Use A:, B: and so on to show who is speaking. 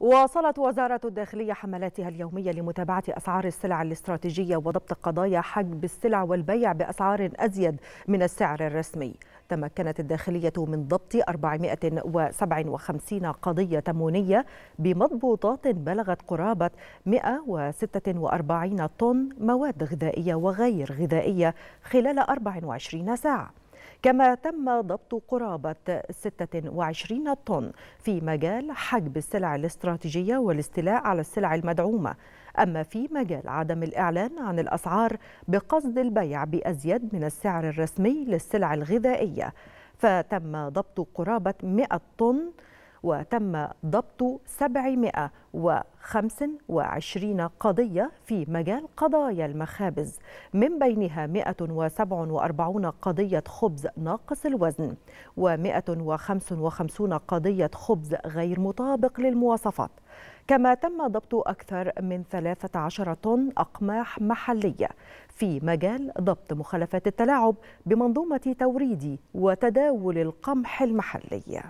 A: واصلت وزارة الداخلية حملاتها اليومية لمتابعة أسعار السلع الاستراتيجية وضبط قضايا حجب السلع والبيع بأسعار أزيد من السعر الرسمي تمكنت الداخلية من ضبط 457 قضية تمونية بمضبوطات بلغت قرابة 146 طن مواد غذائية وغير غذائية خلال 24 ساعة كما تم ضبط قرابة 26 طن في مجال حجب السلع الاستراتيجية والاستيلاء على السلع المدعومة أما في مجال عدم الإعلان عن الأسعار بقصد البيع بأزيد من السعر الرسمي للسلع الغذائية فتم ضبط قرابة 100 طن وتم ضبط 725 قضية في مجال قضايا المخابز من بينها 147 قضية خبز ناقص الوزن و155 قضية خبز غير مطابق للمواصفات كما تم ضبط أكثر من 13 طن أقماح محلية في مجال ضبط مخالفات التلاعب بمنظومة توريد وتداول القمح المحلي